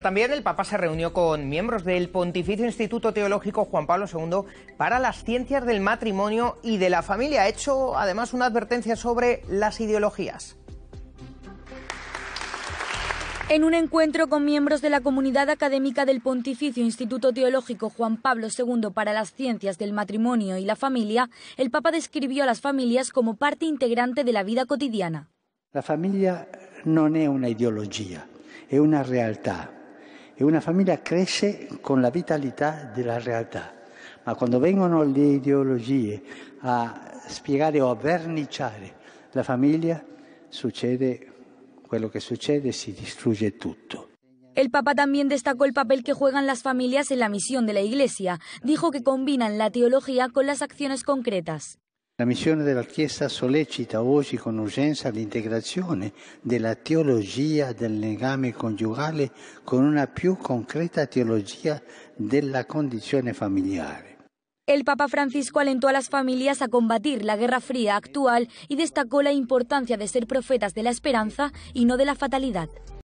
También el Papa se reunió con miembros del Pontificio Instituto Teológico Juan Pablo II para las ciencias del matrimonio y de la familia. Ha hecho además una advertencia sobre las ideologías. En un encuentro con miembros de la comunidad académica del Pontificio Instituto Teológico Juan Pablo II para las Ciencias del Matrimonio y la Familia, el Papa describió a las familias como parte integrante de la vida cotidiana. La familia no es una ideología, es una realidad. Y una familia crece con la vitalidad de la realidad. Pero cuando vengan las ideologías a spiegare o a verniciare la familia, sucede lo que sucede, si destruye todo. El Papa también destacó el papel que juegan las familias en la misión de la Iglesia. Dijo que combinan la teología con las acciones concretas. La de la Chiesa solicita hoy con urgenza de la teología del legame coniugale con una più concreta de la condición familiare. El Papa Francisco alentó a las familias a combatir la Guerra Fría actual y destacó la importancia de ser profetas de la esperanza y no de la fatalidad.